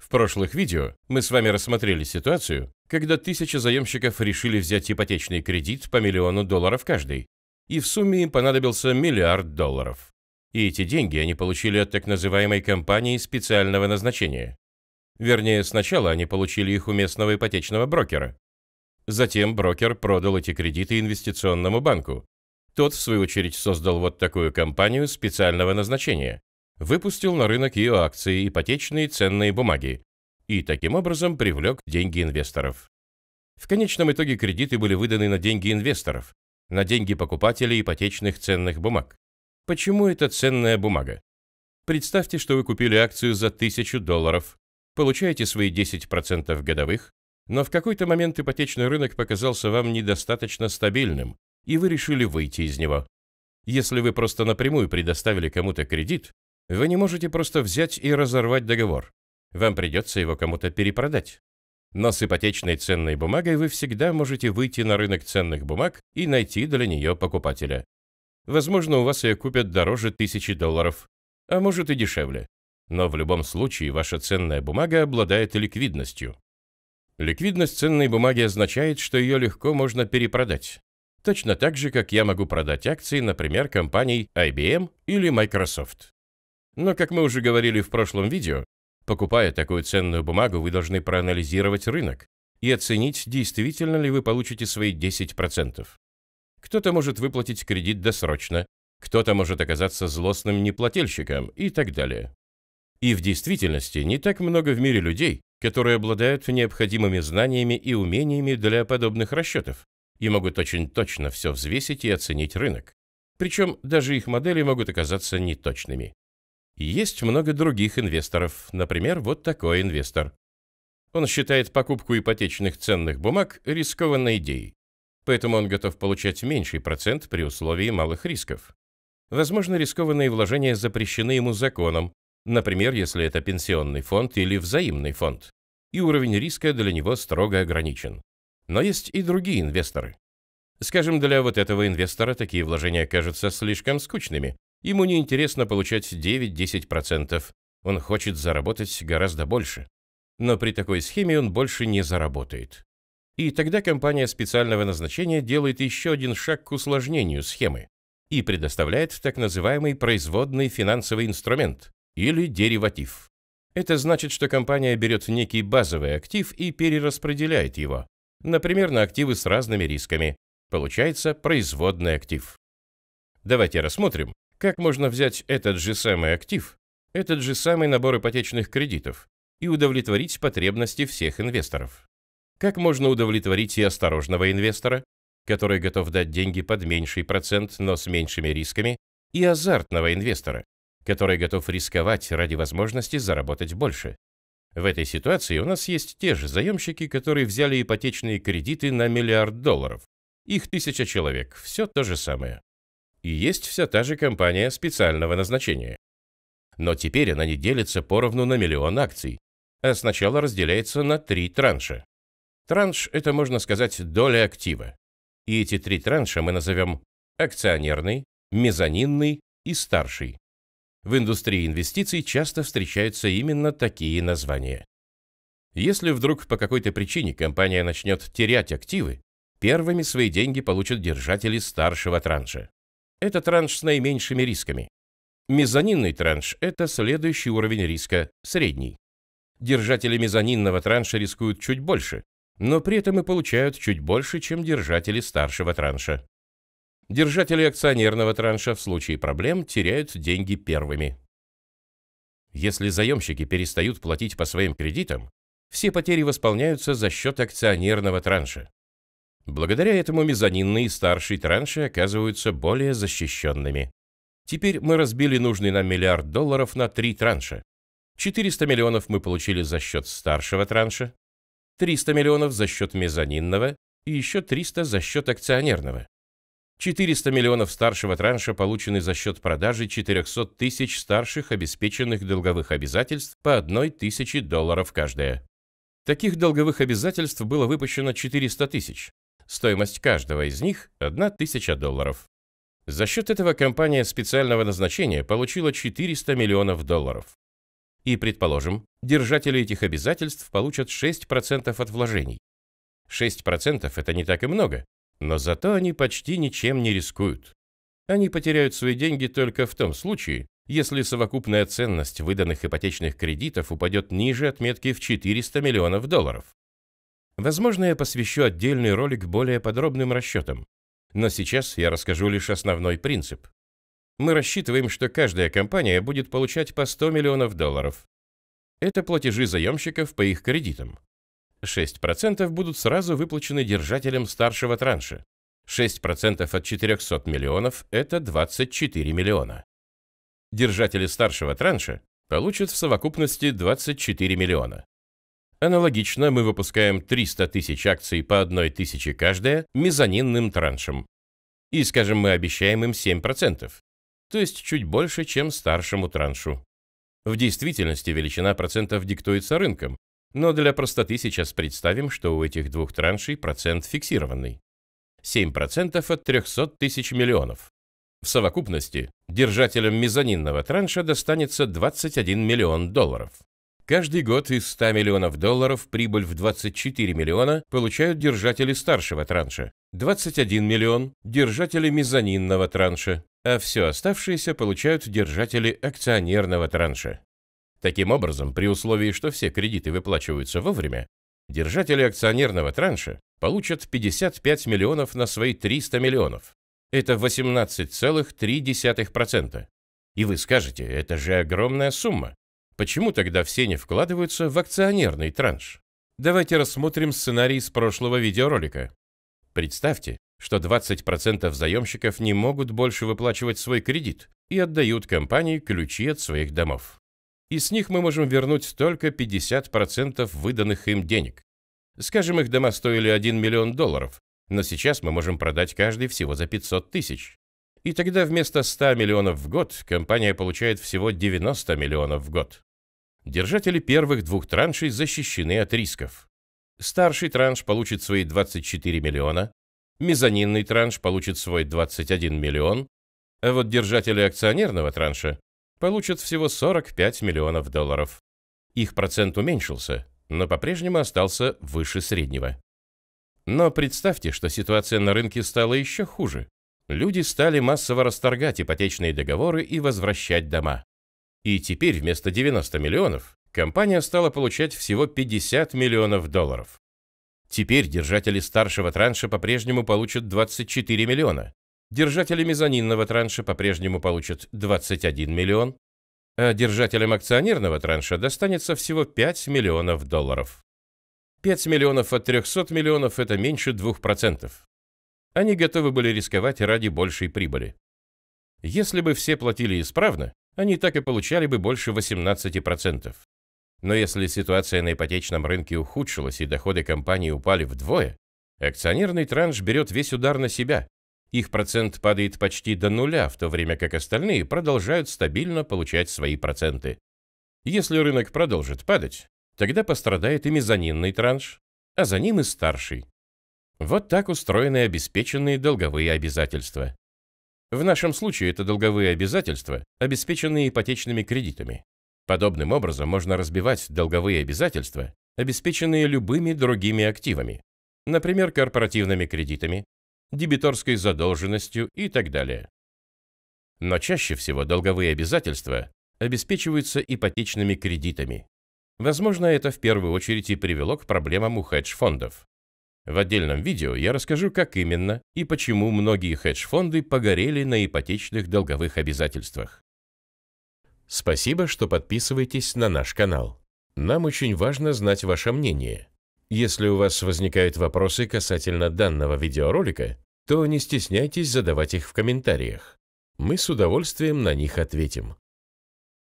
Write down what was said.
В прошлых видео мы с вами рассмотрели ситуацию, когда тысячи заемщиков решили взять ипотечный кредит по миллиону долларов каждый, и в сумме им понадобился миллиард долларов. И эти деньги они получили от так называемой компании специального назначения. Вернее, сначала они получили их у местного ипотечного брокера. Затем брокер продал эти кредиты инвестиционному банку. Тот, в свою очередь, создал вот такую компанию специального назначения, выпустил на рынок ее акции, ипотечные ценные бумаги и таким образом привлек деньги инвесторов. В конечном итоге кредиты были выданы на деньги инвесторов, на деньги покупателей ипотечных ценных бумаг. Почему это ценная бумага? Представьте, что вы купили акцию за 1000 долларов, получаете свои 10% годовых, но в какой-то момент ипотечный рынок показался вам недостаточно стабильным, и вы решили выйти из него. Если вы просто напрямую предоставили кому-то кредит, вы не можете просто взять и разорвать договор. Вам придется его кому-то перепродать. Но с ипотечной ценной бумагой вы всегда можете выйти на рынок ценных бумаг и найти для нее покупателя. Возможно, у вас ее купят дороже тысячи долларов, а может и дешевле. Но в любом случае ваша ценная бумага обладает ликвидностью. Ликвидность ценной бумаги означает, что ее легко можно перепродать. Точно так же, как я могу продать акции, например, компаний IBM или Microsoft. Но, как мы уже говорили в прошлом видео, покупая такую ценную бумагу, вы должны проанализировать рынок и оценить, действительно ли вы получите свои 10%. Кто-то может выплатить кредит досрочно, кто-то может оказаться злостным неплательщиком и так далее. И в действительности не так много в мире людей, которые обладают необходимыми знаниями и умениями для подобных расчетов и могут очень точно все взвесить и оценить рынок. Причем даже их модели могут оказаться неточными. Есть много других инвесторов, например, вот такой инвестор. Он считает покупку ипотечных ценных бумаг рискованной идеей, поэтому он готов получать меньший процент при условии малых рисков. Возможно, рискованные вложения запрещены ему законом, например, если это пенсионный фонд или взаимный фонд, и уровень риска для него строго ограничен. Но есть и другие инвесторы. Скажем, для вот этого инвестора такие вложения кажутся слишком скучными. Ему не интересно получать 9-10%. Он хочет заработать гораздо больше. Но при такой схеме он больше не заработает. И тогда компания специального назначения делает еще один шаг к усложнению схемы и предоставляет так называемый производный финансовый инструмент или дериватив. Это значит, что компания берет некий базовый актив и перераспределяет его, например, на активы с разными рисками, Получается производный актив. Давайте рассмотрим, как можно взять этот же самый актив, этот же самый набор ипотечных кредитов и удовлетворить потребности всех инвесторов. Как можно удовлетворить и осторожного инвестора, который готов дать деньги под меньший процент, но с меньшими рисками, и азартного инвестора, который готов рисковать ради возможности заработать больше. В этой ситуации у нас есть те же заемщики, которые взяли ипотечные кредиты на миллиард долларов, их тысяча человек, все то же самое. И есть вся та же компания специального назначения. Но теперь она не делится поровну на миллион акций, а сначала разделяется на три транша. Транш – это, можно сказать, доля актива. И эти три транша мы назовем акционерный, мезонинный и старший. В индустрии инвестиций часто встречаются именно такие названия. Если вдруг по какой-то причине компания начнет терять активы, Первыми свои деньги получат держатели старшего транша. Это транш с наименьшими рисками. Мезонинный транш – это следующий уровень риска, средний. Держатели мезонинного транша рискуют чуть больше, но при этом и получают чуть больше, чем держатели старшего транша. Держатели акционерного транша в случае проблем теряют деньги первыми. Если заемщики перестают платить по своим кредитам, все потери восполняются за счет акционерного транша. Благодаря этому мезонинные и старшие транши оказываются более защищенными. Теперь мы разбили нужный нам миллиард долларов на три транша. 400 миллионов мы получили за счет старшего транша, 300 миллионов за счет мезонинного и еще 300 за счет акционерного. 400 миллионов старшего транша получены за счет продажи 400 тысяч старших обеспеченных долговых обязательств по 1 тысячи долларов каждая. Таких долговых обязательств было выпущено 400 тысяч. Стоимость каждого из них – 1000 долларов. За счет этого компания специального назначения получила 400 миллионов долларов. И, предположим, держатели этих обязательств получат 6% от вложений. 6% – это не так и много, но зато они почти ничем не рискуют. Они потеряют свои деньги только в том случае, если совокупная ценность выданных ипотечных кредитов упадет ниже отметки в 400 миллионов долларов. Возможно, я посвящу отдельный ролик более подробным расчетам. Но сейчас я расскажу лишь основной принцип. Мы рассчитываем, что каждая компания будет получать по 100 миллионов долларов. Это платежи заемщиков по их кредитам. 6% будут сразу выплачены держателям старшего транша. 6% от 400 миллионов – это 24 миллиона. Держатели старшего транша получат в совокупности 24 миллиона. Аналогично мы выпускаем 300 тысяч акций по 1 тысяче каждая мезонинным траншем. И, скажем, мы обещаем им 7%, то есть чуть больше, чем старшему траншу. В действительности величина процентов диктуется рынком, но для простоты сейчас представим, что у этих двух траншей процент фиксированный. 7% от 300 тысяч миллионов. В совокупности держателям мезонинного транша достанется 21 миллион долларов. Каждый год из 100 миллионов долларов прибыль в 24 миллиона получают держатели старшего транша, 21 миллион – держатели мезонинного транша, а все оставшиеся получают держатели акционерного транша. Таким образом, при условии, что все кредиты выплачиваются вовремя, держатели акционерного транша получат 55 миллионов на свои 300 миллионов. Это 18,3%. И вы скажете, это же огромная сумма. Почему тогда все не вкладываются в акционерный транш? Давайте рассмотрим сценарий с прошлого видеоролика. Представьте, что 20% заемщиков не могут больше выплачивать свой кредит и отдают компании ключи от своих домов. И с них мы можем вернуть только 50% выданных им денег. Скажем, их дома стоили 1 миллион долларов, но сейчас мы можем продать каждый всего за 500 тысяч. И тогда вместо 100 миллионов в год компания получает всего 90 миллионов в год. Держатели первых двух траншей защищены от рисков. Старший транш получит свои 24 миллиона, мезонинный транш получит свой 21 миллион, а вот держатели акционерного транша получат всего 45 миллионов долларов. Их процент уменьшился, но по-прежнему остался выше среднего. Но представьте, что ситуация на рынке стала еще хуже. Люди стали массово расторгать ипотечные договоры и возвращать дома. И теперь вместо 90 миллионов компания стала получать всего 50 миллионов долларов. Теперь держатели старшего транша по-прежнему получат 24 миллиона, держатели мезонинного транша по-прежнему получат 21 миллион, а держателям акционерного транша достанется всего 5 миллионов долларов. 5 миллионов от 300 миллионов – это меньше 2%. Они готовы были рисковать ради большей прибыли. Если бы все платили исправно, они так и получали бы больше 18%. Но если ситуация на ипотечном рынке ухудшилась и доходы компании упали вдвое, акционерный транш берет весь удар на себя. Их процент падает почти до нуля, в то время как остальные продолжают стабильно получать свои проценты. Если рынок продолжит падать, тогда пострадает и мезонинный транш, а за ним и старший. Вот так устроены обеспеченные долговые обязательства. В нашем случае это долговые обязательства, обеспеченные ипотечными кредитами. Подобным образом можно разбивать долговые обязательства, обеспеченные любыми другими активами, например, корпоративными кредитами, дебиторской задолженностью и так далее. Но чаще всего долговые обязательства обеспечиваются ипотечными кредитами. Возможно, это в первую очередь и привело к проблемам у хедж-фондов. В отдельном видео я расскажу, как именно и почему многие хедж-фонды погорели на ипотечных долговых обязательствах. Спасибо, что подписываетесь на наш канал. Нам очень важно знать ваше мнение. Если у вас возникают вопросы касательно данного видеоролика, то не стесняйтесь задавать их в комментариях. Мы с удовольствием на них ответим.